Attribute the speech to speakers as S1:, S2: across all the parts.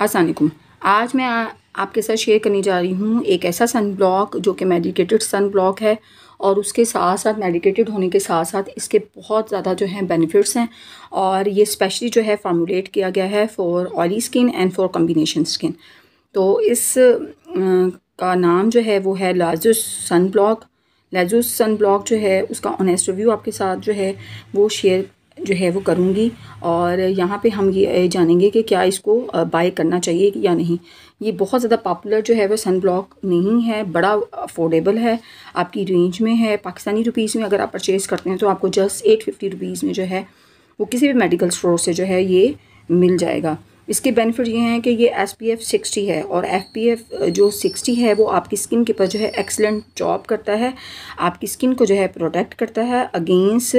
S1: असलकुम आज मैं आ, आपके साथ शेयर करने जा रही हूँ एक ऐसा सन ब्लॉक जो कि मेडिकेटेड सन ब्लॉक है और उसके साथ साथ मेडिकेटेड होने के साथ साथ इसके बहुत ज़्यादा जो हैं बेनिफिट्स हैं और ये स्पेशली जो है फार्मूलेट किया गया है for oily skin and for combination skin तो इस आ, का नाम जो है वो है लाजो सन ब्लॉक लेजूस सन ब्लॉक जो है उसका ऑनेस्ट रिव्यू आपके साथ जो है वो शेयर जो है वो करूँगी और यहाँ पे हम ये जानेंगे कि क्या इसको बाय करना चाहिए या नहीं ये बहुत ज़्यादा पॉपुलर जो है वो सन ब्लॉक नहीं है बड़ा अफोर्डेबल है आपकी रेंज में है पाकिस्तानी रुपीज़ में अगर आप परचेज़ करते हैं तो आपको जस्ट एट फिफ्टी रुपीज़ में जो है वो किसी भी मेडिकल स्टोर से जो है ये मिल जाएगा इसके बेनिफिट ये हैं कि ये एस पी एफ़ सिक्सटी है और एफ पी एफ़ जो सिक्सटी है वो आपकी स्किन के ऊपर जो है एक्सलेंट जॉब करता है आपकी स्किन को जो है प्रोटेक्ट करता है अगेंस्ट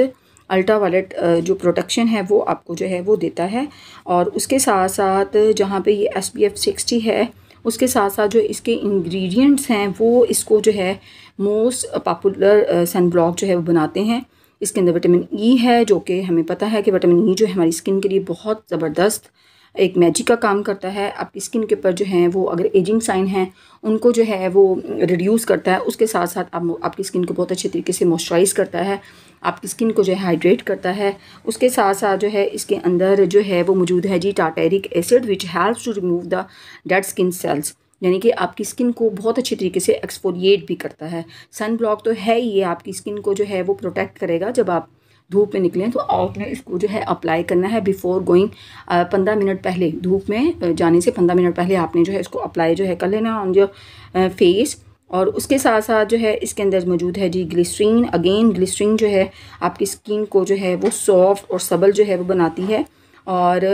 S1: अल्ट्रा वायलेट जो प्रोटेक्शन है वो आपको जो है वो देता है और उसके साथ साथ जहाँ पे ये एस पी एफ सिक्सटी है उसके साथ साथ जो इसके इंग्रेडिएंट्स हैं वो इसको जो है मोस्ट पॉपुलर सन ब्लॉक जो है वो बनाते हैं इसके अंदर विटामिन ई e है जो कि हमें पता है कि विटामिन ई e जो है हमारी स्किन के लिए बहुत ज़बरदस्त एक मैजिक का काम करता है आपकी स्किन के ऊपर जो है वो अगर एजिंग साइन है उनको जो है वो रिड्यूस करता है उसके साथ साथ आप आपकी स्किन को बहुत अच्छे तरीके से मॉइस्चराइज़ करता है आपकी स्किन को जो है हाइड्रेट करता है उसके साथ साथ जो है इसके अंदर जो है वो मौजूद है जी tartaric acid which helps to remove the dead skin cells यानी कि आपकी स्किन को बहुत अच्छे तरीके से एक्सपोलिएट भी करता है सन ब्लॉक तो है ही है आपकी स्किन को जो है वो प्रोटेक्ट करेगा जब आप धूप में निकलें तो आपने इसको जो है अप्लाई करना है बिफ़ोर गोइंग पंद्रह मिनट पहले धूप में जाने से पंद्रह मिनट पहले आपने जो है इसको अप्लाई जो है कर लेना ऑन जो फेस और उसके साथ साथ जो है इसके अंदर मौजूद है जी ग्लिसरीन अगेन ग्लिसरीन जो है आपकी स्किन को जो है वो सॉफ्ट और सबल जो है वो बनाती है और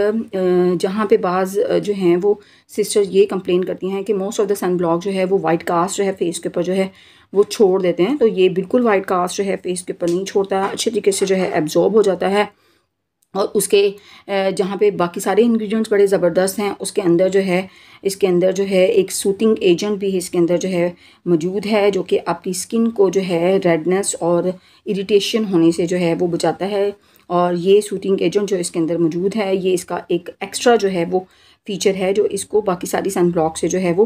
S1: जहाँ पे बाज़ जो हैं वो सिस्टर ये कंप्लेन करती हैं कि most of the sunblock जो है वो वाइट कास्ट जो है फेस के ऊपर जो है वो छोड़ देते हैं तो ये बिल्कुल वाइट कास्ट जो है फेस के ऊपर नहीं छोड़ता अच्छे तरीके से जो है एब्जॉर्ब हो जाता है और उसके जहाँ पे बाकी सारे इंग्रेडिएंट्स बड़े ज़बरदस्त हैं उसके अंदर जो है इसके अंदर जो है एक सूटिंग एजेंट भी इसके अंदर जो है मौजूद है जो कि आपकी स्किन को जो है रेडनेस और इरिटेशन होने से जो है वो बचाता है और ये सूटिंग एजेंट जो इसके अंदर मौजूद है ये इसका एक एक्स्ट्रा जो है वो फीचर है जो इसको बाकी सारी सन ब्लॉक से जो है वो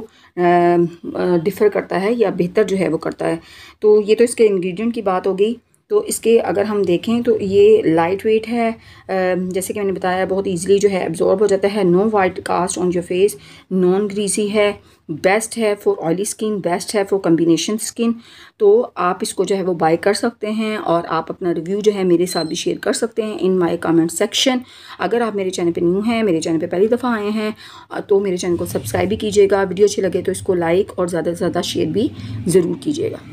S1: डिफ़र करता है या बेहतर जो है वो करता है तो ये तो इसके इंग्रेडिएंट की बात हो गई तो इसके अगर हम देखें तो ये लाइट वेट है जैसे कि मैंने बताया बहुत इजीली जो है एब्जॉर्ब हो जाता है no white cast on your face non greasy है बेस्ट है फॉर ऑयली स्किन बेस्ट है फॉर कम्बिनेशन स्किन तो आप इसको जो है वो बाय कर सकते हैं और आप अपना रिव्यू जो है मेरे साथ भी शेयर कर सकते हैं इन माय कमेंट सेक्शन अगर आप मेरे चैनल पे न्यू हैं मेरे चैनल पे पहली दफ़ा आए हैं तो मेरे चैनल को सब्सक्राइब भी कीजिएगा वीडियो अच्छी लगे तो इसको लाइक और ज़्यादा से ज़्यादा शेयर भी ज़रूर कीजिएगा